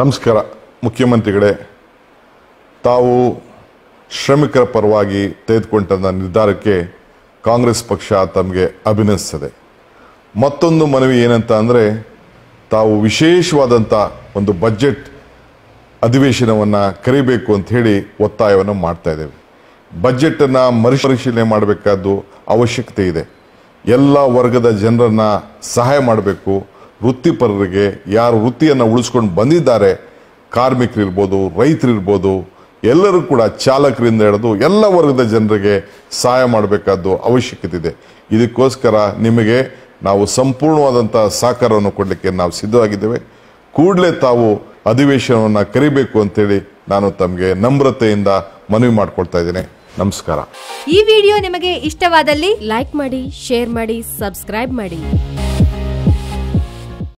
ನಮಸ್ಕಾರ ಮುಖ್ಯಮಂತ್ರಿಗಳೇ ತಾವು ಶ್ರಮಿಕರ ಪರವಾಗಿ ತೆಗೆದುಕೊಂಡ ನಿರ್ಧಾರಕ್ಕೆ ಕಾಂಗ್ರೆಸ್ ಪಕ್ಷ ತಮಗೆ ಅಭಿನಂದಿಸ್ತದೆ ಮತ್ತೊಂದು ಮನವಿ ಏನಂತ ಅಂದರೆ ತಾವು ವಿಶೇಷವಾದಂಥ ಒಂದು ಬಜೆಟ್ ಅಧಿವೇಶನವನ್ನು ಕರಿಬೇಕು ಅಂತ ಹೇಳಿ ಒತ್ತಾಯವನ್ನು ಮಾಡ್ತಾ ಇದ್ದೇವೆ ಬಜೆಟನ್ನು ಮರುಪರಿಶೀಲನೆ ಮಾಡಬೇಕಾದ್ದು ಅವಶ್ಯಕತೆ ಇದೆ ಎಲ್ಲ ವರ್ಗದ ಜನರನ್ನು ಸಹಾಯ ಮಾಡಬೇಕು ವೃತ್ತಿಪರರಿಗೆ ಯಾರು ವೃತ್ತಿಯನ್ನು ಉಳಿಸ್ಕೊಂಡು ಬಂದಿದ್ದಾರೆ ಕಾರ್ಮಿಕರಿರ್ಬೋದು ರೈತರಿರ್ಬೋದು ಎಲ್ಲರೂ ಕೂಡ ಚಾಲಕರಿಂದ ಹಿಡಿದು ಎಲ್ಲ ವರ್ಗದ ಜನರಿಗೆ ಸಹಾಯ ಮಾಡಬೇಕಾದ್ದು ಅವಶ್ಯಕತೆ ಇದೆ ಇದಕ್ಕೋಸ್ಕರ ನಿಮಗೆ ನಾವು ಸಂಪೂರ್ಣವಾದಂಥ ಸಹಕಾರವನ್ನು ಕೊಡಲಿಕ್ಕೆ ನಾವು ಸಿದ್ಧವಾಗಿದ್ದೇವೆ ಕೂಡಲೇ ತಾವು ಅಧಿವೇಶನವನ್ನು ಕರಿಬೇಕು ಅಂತೇಳಿ ನಾನು ತಮಗೆ ನಮ್ರತೆಯಿಂದ ಮನವಿ ಮಾಡಿಕೊಳ್ತಾ ಇದ್ದೇನೆ ನಮಸ್ಕಾರ ಈ ವಿಡಿಯೋ ನಿಮಗೆ ಇಷ್ಟವಾದಲ್ಲಿ ಲೈಕ್ ಮಾಡಿ ಶೇರ್ ಮಾಡಿ ಸಬ್ಸ್ಕ್ರೈಬ್ ಮಾಡಿ